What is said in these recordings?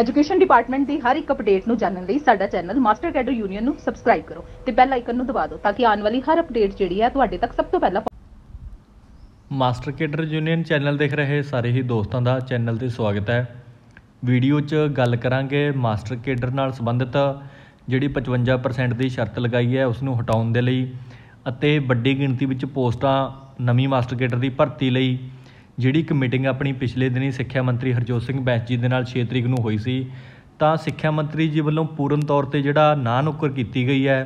education department ਦੀ ਹਰ ਇੱਕ ਅਪਡੇਟ ਨੂੰ ਜਾਣਨ ਲਈ ਸਾਡਾ ਚੈਨਲ ਮਾਸਟਰ ਕੈਡਰ ਯੂਨੀਅਨ ਨੂੰ ਸਬਸਕ੍ਰਾਈਬ ਕਰੋ ਤੇ ਬੈਲ ਆਈਕਨ ਨੂੰ ਦਬਾ ਦਿਓ ਤਾਂ ਕਿ ਆਉਣ ਵਾਲੀ ਹਰ ਅਪਡੇਟ ਜਿਹੜੀ ਹੈ ਤੁਹਾਡੇ ਤੱਕ ਸਭ ਤੋਂ ਪਹਿਲਾਂ ਮਾਸਟਰ ਕੈਡਰ ਯੂਨੀਅਨ ਚੈਨਲ ਦੇਖ ਰਹੇ ਸਾਰੇ ਹੀ ਦੋਸਤਾਂ ਦਾ ਚੈਨਲ ਤੇ ਸਵਾਗਤ ਹੈ ਵੀਡੀਓ 'ਚ ਗੱਲ ਕਰਾਂਗੇ ਮਾਸਟਰ ਕੈਡਰ ਨਾਲ ਸੰਬੰਧਿਤ ਜਿਹੜੀ 55% ਦੀ ਸ਼ਰਤ ਲਗਾਈ ਹੈ ਉਸ ਨੂੰ ਹਟਾਉਣ ਦੇ ਲਈ ਅਤੇ ਵੱਡੀ ਗਿਣਤੀ ਵਿੱਚ ਪੋਸਟਾਂ ਨਵੀਂ ਮਾਸਟਰ ਕੈਡਰ ਦੀ ਭਰਤੀ ਲਈ ਜਿਹੜੀ ਇੱਕ ਮੀਟਿੰਗ ਆਪਣੀ ਪਿਛਲੇ ਦਿਨੀ ਸਿੱਖਿਆ ਮੰਤਰੀ ਹਰਜੋਤ ਸਿੰਘ ਬੈਂਸ ਜੀ ਦੇ ਨਾਲ 6 ਤਰੀਕ ਨੂੰ ਹੋਈ ਸੀ ਤਾਂ ਸਿੱਖਿਆ ਮੰਤਰੀ ਜੀ ਵੱਲੋਂ ਪੂਰਨ ਤੌਰ ਤੇ ਜਿਹੜਾ ਨਾ ਨੁੱਕਰ ਕੀਤੀ ਗਈ ਹੈ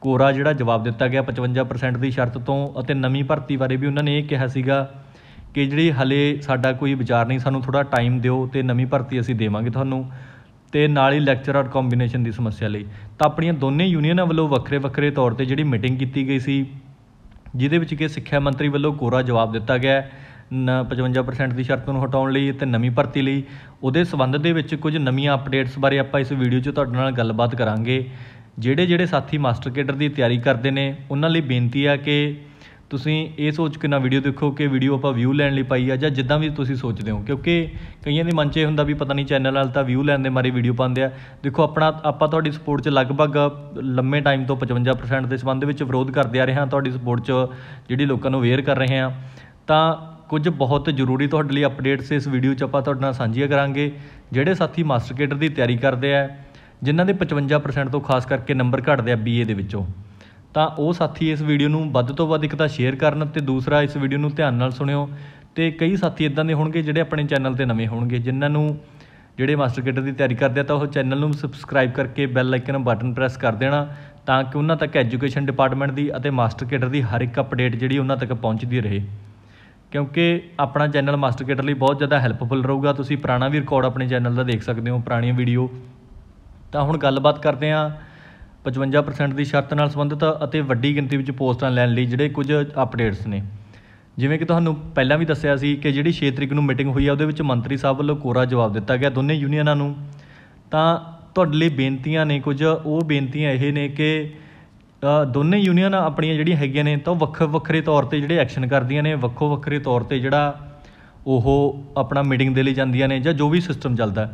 ਕੋਰਾ ਜਿਹੜਾ ਜਵਾਬ ਦਿੱਤਾ ਗਿਆ 55% ਦੀ ਸ਼ਰਤ ਤੋਂ ਅਤੇ ਨਵੀਂ ਭਰਤੀ ਬਾਰੇ ਵੀ ਉਹਨਾਂ ਨੇ ਇਹ ਕਿਹਾ ਸੀਗਾ ਕਿ ਜਿਹੜੀ ਹਲੇ ਸਾਡਾ ਕੋਈ ਵਿਚਾਰ ਨਹੀਂ ਸਾਨੂੰ ਥੋੜਾ ਟਾਈਮ ਦਿਓ ਤੇ ਨਵੀਂ ਭਰਤੀ ਅਸੀਂ ਦੇਵਾਂਗੇ ਤੁਹਾਨੂੰ ਤੇ ਨਾਲ ਹੀ ਲੈਕਚਰਰ ਕੰਬੀਨੇਸ਼ਨ ਦੀ ਸਮੱਸਿਆ ਲਈ ਤਾਂ ਆਪਣੀਆਂ ਦੋਨੇ ਯੂਨੀਅਨਾਂ ਵੱਲੋਂ ਵੱਖਰੇ-ਵੱਖਰੇ ਤੌਰ ਤੇ ਜਿਹੜੀ ਮੀਟਿੰਗ ਕੀਤੀ ਗਈ ਸੀ ਜਿਹਦੇ ਵਿੱਚ ਕਿ ਸਿੱਖਿਆ ਮੰਤਰੀ ਵੱਲੋਂ ਕੋਰਾ ਜਵਾਬ ਦਿੱਤਾ ਗਿਆ 55% ਦੀ ਸ਼ਰਤ ਨੂੰ ਹਟਾਉਣ ਲਈ ਤੇ ਨਵੀਂ ਭਰਤੀ ਲਈ ਉਹਦੇ ਸਬੰਧ ਦੇ ਵਿੱਚ ਕੁਝ ਨਵੀਆਂ ਅਪਡੇਟਸ ਬਾਰੇ ਆਪਾਂ ਇਸ ਵੀਡੀਓ 'ਚ ਤੁਹਾਡੇ ਨਾਲ ਗੱਲਬਾਤ ਕਰਾਂਗੇ ਜਿਹੜੇ ਜਿਹੜੇ ਸਾਥੀ ਮਾਸਟਰ ਕੇਡਰ ਦੀ ਤਿਆਰੀ ਕਰਦੇ ਨੇ ਉਹਨਾਂ ਲਈ ਬੇਨਤੀ ਆ ਕਿ ਤੁਸੀਂ ਇਹ ਸੋਚ ਕੇ ਨਾ ਵੀਡੀਓ ਦੇਖੋ ਕਿ ਵੀਡੀਓ ਆਪਾਂ ਵਿਊ ਲੈਣ ਲਈ ਪਾਈ ਆ ਜਾਂ ਜਿੱਦਾਂ ਵੀ ਤੁਸੀਂ ਸੋਚਦੇ ਹੋ ਕਿਉਂਕਿ ਕਈਆਂ ਦੇ ਮਨ 'ਚ ਇਹ ਹੁੰਦਾ ਵੀ ਪਤਾ ਨਹੀਂ ਚੈਨਲ ਨਾਲ ਤਾਂ ਵਿਊ ਲੈਣ ਦੇ ਮਾਰੇ ਵੀਡੀਓ ਪਾਉਂਦੇ ਆ ਦੇਖੋ ਆਪਣਾ ਆਪਾਂ ਤੁਹਾਡੀ ਸਪੋਰਟ 'ਚ ਲਗਭਗ ਲੰਮੇ ਟਾਈਮ ਤੋਂ 55% ਦੇ ਸਬੰਧ ਵਿੱਚ ਵਿਰੋਧ ਕਰਦੇ ਆ ਰਹੇ ਹਾਂ ਤੁਹਾਡੀ ਸਪੋਰਟ 'ਚ ਜਿਹੜੀ ਲੋਕਾਂ ਨੂੰ ਅਵੇਅਰ ਕਰ ਰਹੇ ਹਾਂ ਤਾਂ ਕੁਝ ਬਹੁਤ ਜ਼ਰੂਰੀ ਤੁਹਾਡੇ ਲਈ ਅਪਡੇਟਸ ਇਸ ਵੀਡੀਓ 'ਚ ਆਪਾਂ ਤੁਹਾਡੇ ਨਾਲ ਸਾਂਝੀਆਂ ਕਰਾਂਗੇ ਜਿਹੜੇ ਸਾਥੀ ਮਾਸਟਰ ਕੇਡਰ ਦੀ ਤਿਆਰੀ ਕਰਦੇ ਆ ਜਿਨ੍ਹਾਂ ਦੇ 55% ਤੋਂ ਖਾਸ ਕਰਕੇ ਨੰਬਰ ਘਟਦੇ ਆ ਬੀਏ ਦੇ ਵਿੱਚੋਂ ਤਾਂ ਉਹ ਸਾਥੀ ਇਸ ਵੀਡੀਓ ਨੂੰ ਵੱਧ ਤੋਂ ਵੱਧ ਇੱਕ ਤਾਂ ਸ਼ੇਅਰ ਕਰਨ ਤੇ ਦੂਸਰਾ ਇਸ ਵੀਡੀਓ ਨੂੰ ਧਿਆਨ ਨਾਲ ਸੁਣਿਓ ਤੇ ਕਈ ਸਾਥੀ ਇਦਾਂ ਦੇ ਹੋਣਗੇ ਜਿਹੜੇ ਆਪਣੇ ਚੈਨਲ ਤੇ ਨਵੇਂ ਹੋਣਗੇ ਜਿਨ੍ਹਾਂ ਨੂੰ ਜਿਹੜੇ ਮਾਸਟਰ ਕੇਡਰ ਦੀ ਤਿਆਰੀ ਕਰਦੇ ਆ ਤਾਂ ਉਹ ਚੈਨਲ ਨੂੰ ਸਬਸਕ੍ਰਾਈਬ ਕਰਕੇ ਬੈਲ ਆਈਕਨ ਬਟਨ ਪ੍ਰੈਸ ਕਰ ਦੇਣਾ ਤਾਂ ਕਿ ਉਹਨਾਂ ਤੱਕ ਐਜੂਕੇਸ਼ਨ ਡਿਪਾਰਟਮੈਂਟ ਦੀ ਅਤੇ ਮਾਸਟਰ ਕੇਡਰ ਦੀ ਹਰ ਇੱਕ ਅਪਡੇਟ ਜਿਹੜੀ ਉਹਨਾਂ ਤੱਕ ਪਹੁੰਚਦੀ ਰਹੇ ਕਿਉਂਕਿ ਆਪਣਾ ਚੈਨਲ ਮਾਸਟਰ ਕੇਡਰ ਲਈ ਬਹੁਤ ਜ਼ਿਆਦਾ ਹੈਲਪਫੁਲ ਰਹੂਗਾ ਤੁਸੀਂ ਪੁਰਾਣਾ ਵੀ ਰਿਕਾਰਡ ਆਪਣੇ ਚੈਨਲ ਦਾ ਦੇਖ ਸਕਦੇ ਹੋ ਪੁਰਾਣੀਆਂ ਵੀਡੀਓ ਤਾਂ ਹੁਣ ਗੱਲਬਾਤ ਕਰਦੇ ਹਾਂ 55% ਦੀ ਸ਼ਰਤ ਨਾਲ ਸੰਬੰਧਿਤ ਅਤੇ ਵੱਡੀ ਗਿਣਤੀ ਵਿੱਚ ਪੋਸਟਾਂ ਲੈਣ ਲਈ ਜਿਹੜੇ ਕੁਝ ਅਪਡੇਟਸ ਨੇ ਜਿਵੇਂ ਕਿ ਤੁਹਾਨੂੰ ਪਹਿਲਾਂ ਵੀ ਦੱਸਿਆ ਸੀ ਕਿ ਜਿਹੜੀ 6 ਤਰੀਕ ਨੂੰ ਮੀਟਿੰਗ ਹੋਈ ਆ ਉਹਦੇ ਵਿੱਚ ਮੰਤਰੀ ਸਾਹਿਬ ਵੱਲੋਂ ਕੋਰਾ ਜਵਾਬ ਦਿੱਤਾ ਗਿਆ ਦੋਨੇ ਯੂਨੀਅਨਾਂ ਨੂੰ ਤਾਂ ਤੁਹਾਡੇ ਲਈ ਬੇਨਤੀਆਂ ਨੇ ਕੁਝ ਉਹ ਬੇਨਤੀਆਂ ਇਹ ਨੇ ਕਿ ਦੋਨੇ ਯੂਨੀਅਨ ਆਪਣੀਆਂ ਜਿਹੜੀਆਂ ਹੈਗੀਆਂ ਨੇ ਤਾਂ ਵੱਖ ਵੱਖਰੇ ਵੱਖਰੇ ਤੌਰ ਤੇ ਜਿਹੜੇ ਐਕਸ਼ਨ ਕਰਦੀਆਂ ਨੇ ਵੱਖੋ ਵੱਖਰੇ ਤੌਰ ਤੇ ਜਿਹੜਾ ਉਹ ਆਪਣਾ ਮੀਟਿੰਗ ਦੇ ਲਈ ਜਾਂਦੀਆਂ ਨੇ ਜਾਂ ਜੋ ਵੀ ਸਿਸਟਮ ਚੱਲਦਾ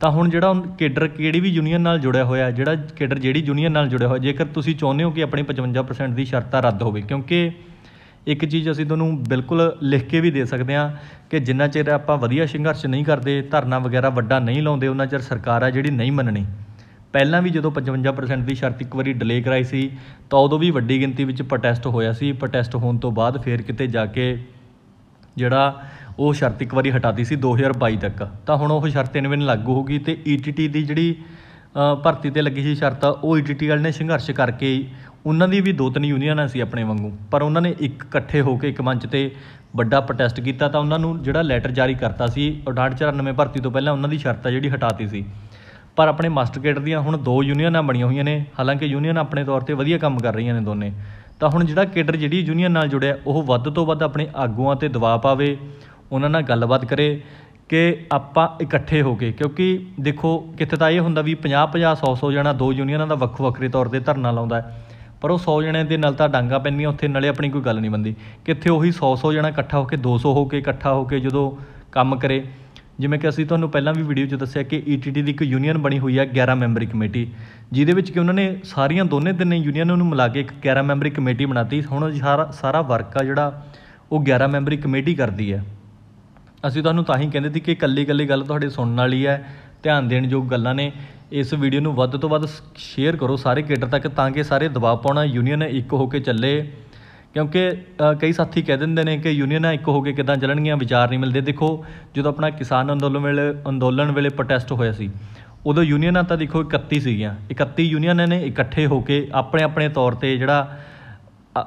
ਤਾਂ ਹੁਣ ਜਿਹੜਾ ਕੇਡਰ ਕਿਹੜੀ ਵੀ ਯੂਨੀਅਨ ਨਾਲ ਜੁੜਿਆ ਹੋਇਆ ਜਿਹੜਾ ਕੇਡਰ ਜਿਹੜੀ ਯੂਨੀਅਨ ਨਾਲ ਜੁੜਿਆ ਹੋਇਆ ਜੇਕਰ ਤੁਸੀਂ ਚਾਹੁੰਦੇ ਹੋ ਕਿ ਆਪਣੀ 55% ਦੀ ਸ਼ਰਤਾਂ ਰੱਦ ਹੋਵੇ ਕਿਉਂਕਿ ਇੱਕ ਚੀਜ਼ ਅਸੀਂ ਤੁਹਾਨੂੰ ਬਿਲਕੁਲ ਲਿਖ ਕੇ ਵੀ ਦੇ ਸਕਦੇ ਹਾਂ ਕਿ ਜਿੰਨਾ ਚਿਰ ਆਪਾਂ ਵਧੀਆ ਸੰਘਰਸ਼ ਨਹੀਂ ਕਰਦੇ ਧਰਨਾ ਵਗੈਰਾ ਵੱਡਾ ਨਹੀਂ ਲਾਉਂਦੇ ਉਹਨਾਂ ਚਿਰ ਸਰਕਾਰ ਆ ਜਿਹੜੀ ਨਹੀਂ ਮੰਨਣੀ ਪਹਿਲਾਂ ਵੀ ਜਦੋਂ 55% ਦੀ ਸ਼ਰਤ ਇੱਕ ਵਾਰੀ ਡਿਲੇ ਕਰਾਈ ਸੀ ਤਾਂ ਉਦੋਂ ਵੀ ਵੱਡੀ ਗਿਣਤੀ ਵਿੱਚ ਪ੍ਰੋਟੈਸਟ ਹੋਇਆ ਸੀ ਪ੍ਰੋਟੈਸਟ ਹੋਣ ਤੋਂ ਬਾਅਦ ਫੇਰ ਕਿਤੇ ਜਾ ਕੇ ਜਿਹੜਾ ਉਹ ਸ਼ਰਤ ਇੱਕ ਵਾਰੀ ਹਟਾਤੀ ਸੀ 2022 ਤੱਕ ਤਾਂ ਹੁਣ ਉਹ ਸ਼ਰਤ ਇਨਵੇਂ ਲਾਗੂ ਹੋ ਗਈ ਤੇ ਈਟੀਟੀ e ਦੀ ਜਿਹੜੀ ਭਰਤੀ ਤੇ ਲੱਗੀ ਸੀ ਸ਼ਰਤ ਉਹ ਈਟੀਟੀ e ਵਾਲ ਨੇ ਸੰਘਰਸ਼ ਕਰਕੇ ਉਹਨਾਂ ਦੀ ਵੀ ਦੋ ਤਿੰਨ ਯੂਨੀਅਨਾਂ ਸੀ ਆਪਣੇ ਵਾਂਗੂ ਪਰ ਉਹਨਾਂ ਨੇ ਇੱਕ ਇਕੱਠੇ ਹੋ ਕੇ ਇੱਕ ਮੰਚ ਤੇ ਵੱਡਾ ਪ੍ਰੋਟੈਸਟ ਕੀਤਾ ਤਾਂ ਉਹਨਾਂ ਨੂੰ ਜਿਹੜਾ ਲੈਟਰ ਜਾਰੀ ਕਰਤਾ ਸੀ 6894 ਭਰਤੀ ਤੋਂ ਪਹਿਲਾਂ ਉਹਨਾਂ ਦੀ ਸ਼ਰਤ ਆ ਜਿਹੜੀ ਹਟਾਤੀ ਸੀ ਪਰ ਆਪਣੇ ਮਾਸਟਰ ਕੇਡਰ ਦੀਆਂ ਹੁਣ ਦੋ ਯੂਨੀਅਨਾਂ ਬਣੀਆਂ ਹੋਈਆਂ ਨੇ ਹਾਲਾਂਕਿ ਯੂਨੀਅਨ ਆਪਣੇ ਤੌਰ ਤੇ ਵਧੀਆ ਕੰਮ ਕਰ ਰਹੀਆਂ ਨੇ ਦੋਨੇ ਤਾਂ ਹੁਣ ਜਿਹੜਾ ਕੇਡਰ ਜਿਹੜੀ ਯੂਨੀਅਨ ਨਾਲ ਜੁੜਿਆ ਉਹ ਵੱਧ ਤੋਂ ਵੱਧ ਆਪਣੇ ਆਗੂਆਂ ਤੇ ਦਬਾਅ ਪਾਵੇ ਉਹਨਾਂ ਨਾਲ ਗੱਲਬਾਤ ਕਰੇ ਕਿ ਆਪਾਂ ਇਕੱਠੇ ਹੋ ਕੇ ਕਿਉਂਕਿ ਦੇਖੋ ਕਿਤੇ ਤਾਂ ਇਹ ਹੁੰਦਾ ਵੀ 50 50 100 100 ਜਣਾ ਦੋ ਯੂਨੀਅਨਾਂ ਦਾ ਵੱਖ ਵੱਖਰੇ ਤੌਰ ਤੇ ਧਰਨਾ ਲਾਉਂਦਾ ਪਰ ਉਹ 100 ਜਣੇ ਦੇ ਨਾਲ ਤਾਂ ਡਾਂਗਾ ਪੈਂਦੀਆਂ ਉੱਥੇ ਨਾਲੇ ਆਪਣੀ ਕੋਈ ਗੱਲ ਨਹੀਂ ਬੰਦੀ ਕਿੱਥੇ ਉਹੀ 100 100 ਜਣਾ ਇਕੱਠਾ ਹੋ ਕੇ 200 ਹੋ ਕੇ ਇਕੱਠਾ ਹੋ ਕੇ ਜਦੋਂ ਕੰਮ ਕਰੇ ਜਿਵੇਂ ਕਿ ਅਸੀਂ ਤੁਹਾਨੂੰ ਪਹਿਲਾਂ ਵੀ ਵੀਡੀਓ 'ਚ ਦੱਸਿਆ ਕਿ ਈਟੀਟੀ e ਦੀ ਇੱਕ ਯੂਨੀਅਨ ਬਣੀ ਹੋਈ ਹੈ 11 ਮੈਂਬਰੀ ਕਮੇਟੀ ਜਿਹਦੇ ਵਿੱਚ ਕਿ ਉਹਨਾਂ ਨੇ ਸਾਰੀਆਂ ਦੋਨੇ ਤਿੰਨੇ ਯੂਨੀਅਨਾਂ ਨੂੰ ਮਿਲਾ ਕੇ ਇੱਕ 11 ਮੈਂਬਰੀ ਕਮੇਟੀ ਬਣਾਤੀ ਹੁਣ ਸਾਰਾ ਸਾਰਾ ਵਰਕ ਆ ਜਿਹੜਾ ਉਹ 11 ਮੈਂਬਰੀ ਕਮੇਟੀ ਕਰਦੀ ਹੈ ਅਸੀਂ ਤੁਹਾਨੂੰ ਤਾਂ ਹੀ ਕਹਿੰਦੇ ਸੀ ਕਿ ਇਕੱਲੀ ਇਕੱਲੀ ਗੱਲ ਤੁਹਾਡੇ ਸੁਣਨ ਵਾਲੀ ਹੈ ਧਿਆਨ ਦੇਣ ਯੋਗ ਗੱਲਾਂ ਨੇ ਇਸ ਵੀਡੀਓ ਨੂੰ ਵੱਧ ਤੋਂ ਵੱਧ ਸ਼ੇਅਰ ਕਰੋ ਸਾਰੇ ਕੇਡਰ ਤੱਕ ਤਾਂ ਕਿ ਸਾਰੇ ਦਬਾਅ ਪਾਉਣਾ ਯੂਨੀਅਨ ਇੱਕ ਹੋ ਕੇ ਚੱਲੇ ਕਿਉਂਕਿ ਕਈ ਸਾਥੀ ਕਹਿ ਦਿੰਦੇ ਨੇ ਕਿ ਯੂਨੀਅਨਾਂ ਇੱਕ ਹੋ ਕੇ ਕਿਦਾਂ ਚੱਲਣਗੀਆਂ ਵਿਚਾਰ ਨਹੀਂ ਮਿਲਦੇ ਦੇਖੋ ਜਦੋਂ ਆਪਣਾ ਕਿਸਾਨ ਅੰਦੋਲਨ ਵੇਲੇ ਅੰਦੋਲਨ ਵੇਲੇ ਪ੍ਰੋਟੈਸਟ ਹੋਇਆ ਸੀ ਉਦੋਂ ਯੂਨੀਅਨਾਂ ਤਾਂ ਦੇਖੋ 31 ਸੀਗੀਆਂ 31 ਯੂਨੀਅਨਾਂ ਨੇ ਇਕੱਠੇ ਹੋ ਕੇ ਆਪਣੇ ਆਪਣੇ ਤੌਰ ਤੇ ਜਿਹੜਾ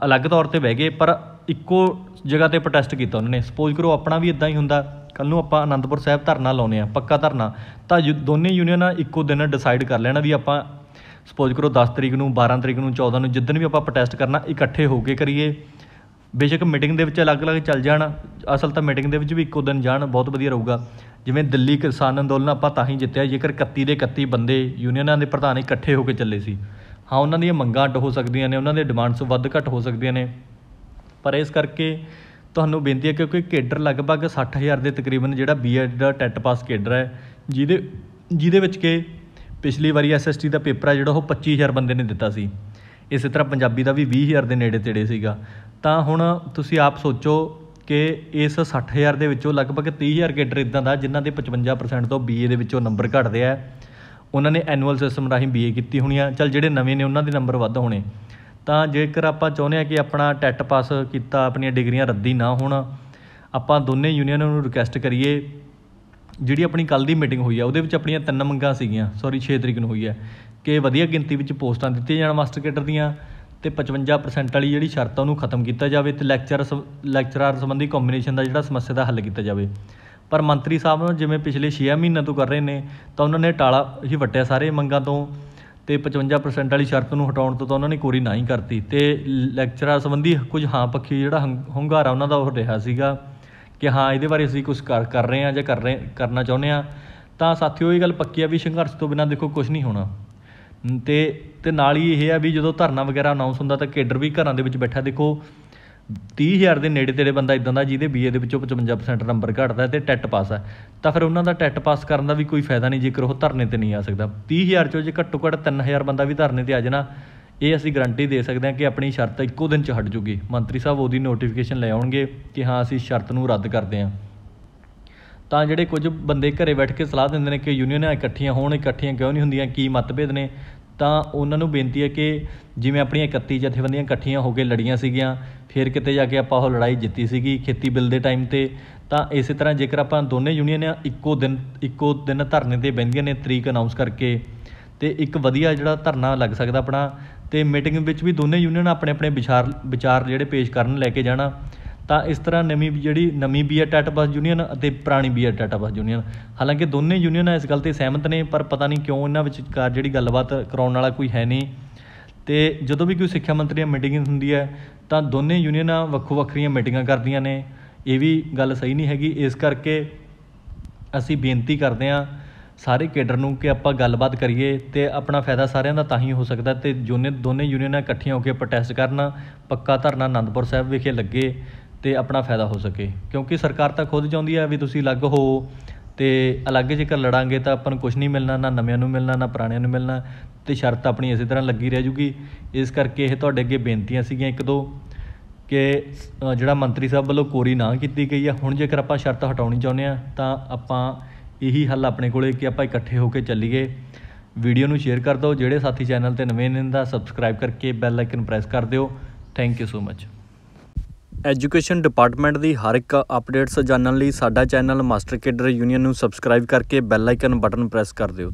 ਅਲੱਗ ਤੌਰ ਤੇ ਬਹਿ ਗਏ ਪਰ ਇੱਕੋ ਜਗ੍ਹਾ ਤੇ ਪ੍ਰੋਟੈਸਟ ਕੀਤਾ ਉਹਨਾਂ ਨੇ ਸਪੋਜ਼ ਕਰੋ ਆਪਣਾ ਵੀ ਇਦਾਂ ਹੀ ਹੁੰਦਾ ਕੱਲ ਨੂੰ ਆਪਾਂ ਆਨੰਦਪੁਰ ਸਾਹਿਬ ਧਰਨਾ ਲਾਉਨੇ ਆ ਪੱਕਾ ਧਰਨਾ ਤਾਂ ਦੋਨੇ ਯੂਨੀਅਨਾਂ ਇੱਕੋ ਦਿਨ ਡਿਸਾਈਡ ਕਰ ਲੈਣਾ ਵੀ ਆਪਾਂ ਸਪੋਜ਼ ਕਰੋ 10 ਤਰੀਕ ਨੂੰ 12 ਤਰੀਕ ਨੂੰ 14 ਨੂੰ ਜਿੱਦਣ ਵੀ ਆਪਾਂ ਪ੍ਰੋਟੈਸਟ ਕਰਨਾ ਇਕੱਠੇ ਹੋ ਕੇ ਕਰੀਏ ਬੇਸ਼ੱਕ ਮੀਟਿੰਗ ਦੇ ਵਿੱਚ ਅਲੱਗ-ਅਲੱਗ ਚੱਲ ਜਾਣ ਅਸਲ ਤਾਂ ਮੀਟਿੰਗ ਦੇ ਵਿੱਚ ਵੀ ਇੱਕੋ ਦਿਨ ਜਾਣ ਬਹੁਤ ਵਧੀਆ ਰਹੂਗਾ ਜਿਵੇਂ ਦਿੱਲੀ ਕਿਸਾਨ ਅੰਦੋਲਨ ਆਪਾਂ ਤਾਂ ਹੀ ਜਿੱਤਿਆ ਜੇਕਰ 31 ਦੇ 31 ਬੰਦੇ ਯੂਨੀਅਨਾਂ ਦੇ ਪ੍ਰਧਾਨ ਇਕੱਠੇ ਹੋ ਕੇ ਚੱਲੇ ਸੀ ਹਾਂ ਉਹਨਾਂ ਦੀਆਂ ਮੰਗਾਂ ਅੱਡ ਹੋ ਸਕਦੀਆਂ ਨੇ ਉਹਨਾਂ ਦੇ ਡਿਮਾਂਡਸ ਵੱਧ ਘੱਟ ਹੋ ਸਕਦੀਆਂ ਨੇ ਪਰ ਇਸ ਕਰਕੇ ਤੁਹਾਨੂੰ ਬੇਨਤੀ ਹੈ ਕਿ ਕੋਈ ਕੇਡਰ ਲਗਭਗ 60000 ਦੇ ਤਕਰੀਬਨ ਜਿਹੜਾ ਬੀਐਡ ਦਾ ਟੈਟ ਪਾਸ ਕੇਡਰ ਹੈ ਜਿਹਦੇ ਜਿਹਦੇ ਵਿੱਚ ਕੇ ਪਿਛਲੀ ਵਾਰੀ ਐਸਐਸਟੀ ਦਾ ਪੇਪਰ ਆ ਜਿਹੜਾ ਉਹ 25000 ਬੰਦੇ ਨੇ ਦਿੱਤਾ ਸੀ ਇਸੇ ਤਰ੍ਹਾਂ ਪੰਜਾਬੀ ਦਾ ਵੀ 20000 ਦੇ ਨੇੜੇ ਤੇੜੇ ਸੀਗਾ ਤਾਂ ਹੁਣ ਤੁਸੀਂ ਆਪ ਸੋਚੋ ਕਿ ਇਸ 60000 ਦੇ ਵਿੱਚੋਂ ਲਗਭਗ 30000 ਕੇਡਰ ਇਦਾਂ ਦਾ ਜਿਨ੍ਹਾਂ ਦੇ 55% ਤੋਂ ਬੀਏ ਦੇ ਵਿੱਚੋਂ ਨੰਬਰ ਘਟਦੇ ਆ ਉਹਨਾਂ ਨੇ ਐਨੂਅਲ ਸਿਸਟਮ ਰਾਹੀਂ ਬੀਏ ਕੀਤੀ ਹੋਣੀ ਆ ਚਲ ਜਿਹੜੇ ਨਵੇਂ ਨੇ ਉਹਨਾਂ ਦੇ ਨੰਬਰ ਵੱਧ ਹੋਣੇ ਤਾਂ ਜੇਕਰ ਆਪਾਂ ਚਾਹੁੰਦੇ ਆ ਕਿ ਆਪਣਾ ਟੈਟ ਪਾਸ ਕੀਤਾ ਆਪਣੀਆਂ ਡਿਗਰੀਆਂ ਰੱਦੀ ਨਾ ਹੋਣ ਆਪਾਂ ਦੋਨੇ ਯੂਨੀਅਨਾਂ ਨੂੰ ਰਿਕਵੈਸਟ ਕਰੀਏ ਜਿਹੜੀ ਆਪਣੀ ਕੱਲ ਦੀ ਮੀਟਿੰਗ ਹੋਈ ਆ ਉਹਦੇ ਵਿੱਚ ਆਪਣੀਆਂ ਤਿੰਨ ਮੰਗਾਂ ਸੀਗੀਆਂ ਸੌਰੀ 6 ਤਰੀਕ ਨੂੰ ਹੋਈ ਆ ਕਿ ਵਧੀਆ ਗਿਣਤੀ ਵਿੱਚ ਪੋਸਟਾਂ ਦਿੱਤੀਆਂ ਜਾਣ ਮਾਸਟਰ ਕੇਡਰ ਦੀਆਂ ਤੇ 55% ਵਾਲੀ ਜਿਹੜੀ ਸ਼ਰਤ ਆ ਉਹਨੂੰ ਖਤਮ ਕੀਤਾ ਜਾਵੇ ਤੇ ਲੈਕਚਰ ਲੈਕਚਰਾਰ ਸੰਬੰਧੀ ਕੰਬੀਨੇਸ਼ਨ ਦਾ ਜਿਹੜਾ ਸਮੱਸਿਆ ਦਾ ਹੱਲ ਕੀਤਾ ਜਾਵੇ ਪਰ ਮੰਤਰੀ ਸਾਹਿਬ ਨੂੰ ਜਿਵੇਂ ਪਿਛਲੇ 6 ਮਹੀਨਿਆਂ ਤੋਂ ਕਰ ਰਹੇ ਨੇ ਤਾਂ ਉਹਨਾਂ ਨੇ ਟਾਲਾ ਹੀ ਵਟਿਆ ਸਾਰੇ ਮੰਗਾਂ ਤੋਂ ਤੇ 55% ਵਾਲੀ ਸ਼ਰਤ ਨੂੰ ਹਟਾਉਣ ਤੋਂ ਤਾਂ ਉਹਨਾਂ ਨੇ ਕੋਰੀ ਨਾ ਹੀ ਕਰਤੀ ਤੇ ਲੈਕਚਰਾਰ ਸੰਬੰਧੀ ਕੁਝ ਹਾਂ ਪੱਖੀ ਜਿਹੜਾ ਹੰਗਾਰਾ ਉਹਨਾਂ ਦਾ ਹੋ ਰਿਹਾ ਸੀਗਾ ਕਿ ਹਾਂ ਇਹਦੇ ਬਾਰੇ ਅਸੀਂ ਕੁਝ ਕਰ ਕਰ ਰਹੇ ਹਾਂ ਜਾਂ ਕਰ ਰਹੇ ਕਰਨਾ ਚਾਹੁੰਦੇ ਹਾਂ ਤਾਂ ਸਾਥੀਓ ਇਹ ਗੱਲ ਪੱਕੀ ਆ ਵੀ ਸੰਘਰਸ਼ ਤੋਂ ਬਿਨਾਂ ਦੇਖੋ ਕੁਝ ਨਹੀਂ ਹੋਣਾ ਤੇ ਤੇ ਨਾਲ ਹੀ ਇਹ ਆ ਵੀ ਜਦੋਂ ਧਰਨਾ ਵਗੈਰਾ ਅਨਾਉਂਸ ਹੁੰਦਾ ਤਾਂ ਕੇਡਰ ਵੀ ਘਰਾਂ ਦੇ ਵਿੱਚ ਬੈਠਾ ਦੇਖੋ 30000 ਦੇ ਨੇੜੇ ਤੇੜੇ ਬੰਦਾ ਇਦਾਂ ਦਾ ਜਿਹਦੇ ਬੀਏ ਦੇ ਵਿੱਚੋਂ 55% ਨੰਬਰ ਘਟਦਾ ਤੇ ਟੈਟ ਪਾਸ ਹੈ ਤਾਂ ਫਿਰ ਉਹਨਾਂ ਦਾ ਟੈਟ ਪਾਸ ਕਰਨ ਦਾ ਵੀ ਕੋਈ ਫਾਇਦਾ ਨਹੀਂ ਜੇਕਰ ਉਹ ਧਰਨੇ ਤੇ ਨਹੀਂ ਆ ਸਕਦਾ 30000 ਚੋਂ ਜੇ ਘੱਟੋ ਘੱਟ 3000 ਬੰਦਾ ਵੀ ਧਰਨੇ ਤੇ ਆ ਜਾਣਾ ਇਹ ਅਸੀਂ ਗਾਰੰਟੀ ਦੇ ਸਕਦੇ ਹਾਂ ਕਿ ਆਪਣੀ ਸ਼ਰਤ ਇੱਕੋ ਦਿਨ 'ਚ ਹਟ ਜੂਗੀ ਮੰਤਰੀ ਸਾਹਿਬ ਉਹਦੀ ਨੋਟੀਫਿਕੇਸ਼ਨ ਲੈ ਆਉਣਗੇ ਕਿ ਹਾਂ ਅਸੀਂ ਸ਼ਰਤ ਨੂੰ ਰੱਦ ਕਰਦੇ ਹਾਂ ਤਾਂ ਜਿਹੜੇ ਕੁਝ ਬੰਦੇ ਘਰੇ ਬੈਠ ਕੇ ਸਲਾਹ ਦਿੰਦੇ ਨੇ ਕਿ ਯੂਨੀਅਨਾਂ ਇਕੱਠੀਆਂ ਹੋਣ ਇਕੱਠੀਆਂ ਕਿਉਂ ਨਹੀਂ ਹੁੰਦੀਆਂ ਕੀ ਮਤਭੇਦ ਨੇ ਤਾਂ ਉਹਨਾਂ ਨੂੰ ਬੇਨਤੀ ਹੈ ਕਿ ਜਿਵੇਂ ਆਪਣੀਆਂ 31 ਜਥੇਬੰਦੀਆਂ ਇਕੱਠੀਆਂ ਹੋ ਕੇ ਲੜੀਆਂ ਸੀਗੀਆਂ ਫਿਰ ਕਿਤੇ ਜਾ ਕੇ ਆਪਾਂ ਉਹ ਲੜਾਈ ਜਿੱਤੀ ਸੀਗੀ ਖੇਤੀ ਬਿੱਲ ਦੇ ਟਾਈਮ ਤੇ ਤਾਂ ਇਸੇ ਤਰ੍ਹਾਂ ਜੇਕਰ ਆਪਾਂ ਦੋਨੇ ਯੂਨੀਅਨਾਂ ਇੱਕੋ ਦਿਨ ਇੱਕੋ ਦਿਨ ਧਰਨੇ ਤੇ ਬੈੰਦੀਆਂ ਨੇ ਤਰੀਕ ਅਨਾਉਂਸ ਕਰਕੇ ਤੇ ਇੱਕ ਵਧੀਆ ਜਿਹੜਾ ਧਰਨਾ ਲੱਗ ਸਕਦਾ ਆਪਣਾ ਤੇ ਮੀਟਿੰਗ ਵਿੱਚ ਵੀ ਦੋਨੇ ਯੂਨੀਅਨ ਆਪਣੇ ਆਪਣੇ ਵਿਚਾਰ ਵਿਚਾਰ ਜਿਹੜੇ ਪੇਸ਼ ਕਰਨ ਲੈ ਕੇ ਜਾਣਾ ਤਾਂ ਇਸ ਤਰ੍ਹਾਂ ਨਵੀਂ ਜਿਹੜੀ ਨਵੀਂ ਬੀਆ ਟਾਟਾ ਯੂਨੀਅਨ ਅਤੇ ਪੁਰਾਣੀ ਬੀਆ ਟਾਟਾ ਯੂਨੀਅਨ ਹਾਲਾਂਕਿ ਦੋਨੇ ਯੂਨੀਅਨ ਇਸ ਗੱਲ ਤੇ ਸਹਿਮਤ ਨੇ ਪਰ ਪਤਾ ਨਹੀਂ ਕਿਉਂ ਇਹਨਾਂ ਕਾਰ ਜਿਹੜੀ ਗੱਲਬਾਤ ਕਰਾਉਣ ਵਾਲਾ ਕੋਈ ਹੈ ਨਹੀਂ ਤੇ ਜਦੋਂ ਵੀ ਕੋਈ ਸਿੱਖਿਆ ਮੰਤਰੀ ਦੀ ਮੀਟਿੰਗ ਹੁੰਦੀ ਹੈ ਤਾਂ ਦੋਨੇ ਯੂਨੀਅਨਾਂ ਵੱਖੋ ਵੱਖਰੀਆਂ ਮੀਟਿੰਗਾਂ ਕਰਦੀਆਂ ਨੇ ਇਹ ਵੀ ਗੱਲ ਸਹੀ ਨਹੀਂ ਹੈਗੀ ਇਸ ਕਰਕੇ ਅਸੀਂ ਬੇਨਤੀ ਕਰਦੇ ਹਾਂ ਸਾਰੇ ਕੇਡਰ ਨੂੰ ਕਿ ਆਪਾਂ ਗੱਲਬਾਤ ਕਰੀਏ ਤੇ ਆਪਣਾ ਫਾਇਦਾ ਸਾਰਿਆਂ ਦਾ ਤਾਂ ਹੀ ਹੋ ਸਕਦਾ ਤੇ ਜੋਨੇ ਦੋਨੇ ਯੂਨੀਅਨਾਂ ਇਕੱਠੀਆਂ ਹੋ ਕੇ ਪ੍ਰੋਟੈਸਟ ਕਰਨ ਪੱਕਾ ਧਰਨਾ ਆਨੰਦਪੁਰ ਸਾਹਿਬ ਵਿਖੇ ਲੱਗੇ ਤੇ ਆਪਣਾ ਫਾਇਦਾ ਹੋ ਸਕੇ ਕਿਉਂਕਿ ਸਰਕਾਰ ਤਾਂ ਖੁਦ ਚਾਹੁੰਦੀ ਹੈ ਵੀ ਤੁਸੀਂ ਅਲੱਗ ਹੋ ਤੇ ਅਲੱਗ ਜੇਕਰ ਲੜਾਂਗੇ ਤਾਂ ਆਪਾਂ ਨੂੰ ਕੁਝ ਨਹੀਂ ਮਿਲਣਾ ਨਾ ਨਵਿਆਂ ਨੂੰ ਮਿਲਣਾ ਨਾ ਪੁਰਾਣਿਆਂ ਨੂੰ ਮਿਲਣਾ ਤੇ ਸ਼ਰਤ ਆਪਣੀ ਇਸੇ ਤਰ੍ਹਾਂ ਲੱਗੀ ਰਹਿ ਜੂਗੀ ਇਸ ਕਰਕੇ ਇਹ ਤੁਹਾਡੇ ਅੱਗੇ ਬੇਨਤੀਆਂ ਸੀਗੀਆਂ ਇੱਕ ਦੋ ਕਿ ਜਿਹੜਾ ਮੰਤਰੀ ਸਾਹਿਬ ਵੱਲੋਂ ਕੋਰੀ ਨਾ ਕੀਤੀ ਗਈ ਆ ਹੁਣ ਜੇਕਰ ਆਪਾਂ ਸ਼ਰਤ ਹਟਾਉਣੀ ਚਾਹੁੰਦੇ ਆ ਤਾਂ ਆਪਾਂ ਇਹੀ ਹੱਲ ਆਪਣੇ ਕੋਲੇ ਕਿ ਆਪਾਂ ਇਕੱਠੇ ਹੋ ਕੇ ਚੱਲੀਏ ਵੀਡੀਓ ਨੂੰ ਸ਼ੇਅਰ ਕਰ ਦਿਓ ਜਿਹੜੇ ਸਾਥੀ ਚੈਨਲ ਤੇ ਨਵੇਂ ਨੇ ਦਾ ਸਬਸਕ੍ਰਾਈਬ ਕਰਕੇ ਬੈਲ ਆਈਕਨ ਪ੍ਰੈਸ ਕਰ ਦਿਓ thank you so much education department ਦੀ ਹਰ ਇੱਕ ਅਪਡੇਟਸ ਜਾਣਨ ਲਈ ਸਾਡਾ ਚੈਨਲ ਮਾਸਟਰ ਕੇਡਰ ਯੂਨੀਅਨ ਨੂੰ ਸਬਸਕ੍ਰਾਈਬ ਕਰਕੇ ਬੈਲ ਆਈਕਨ ਬਟਨ ਪ੍ਰੈਸ ਕਰ ਦਿਓ